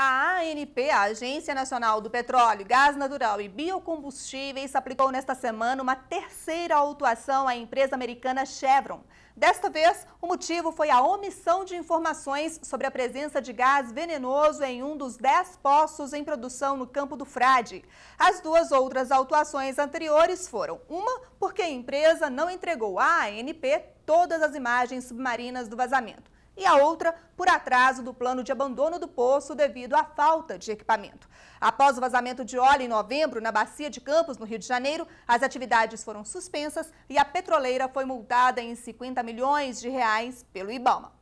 A ANP, a Agência Nacional do Petróleo, Gás Natural e Biocombustíveis, aplicou nesta semana uma terceira autuação à empresa americana Chevron. Desta vez, o motivo foi a omissão de informações sobre a presença de gás venenoso em um dos 10 poços em produção no campo do Frade. As duas outras autuações anteriores foram uma porque a empresa não entregou à ANP todas as imagens submarinas do vazamento e a outra por atraso do plano de abandono do poço devido à falta de equipamento. Após o vazamento de óleo em novembro na bacia de Campos, no Rio de Janeiro, as atividades foram suspensas e a petroleira foi multada em 50 milhões de reais pelo Ibama.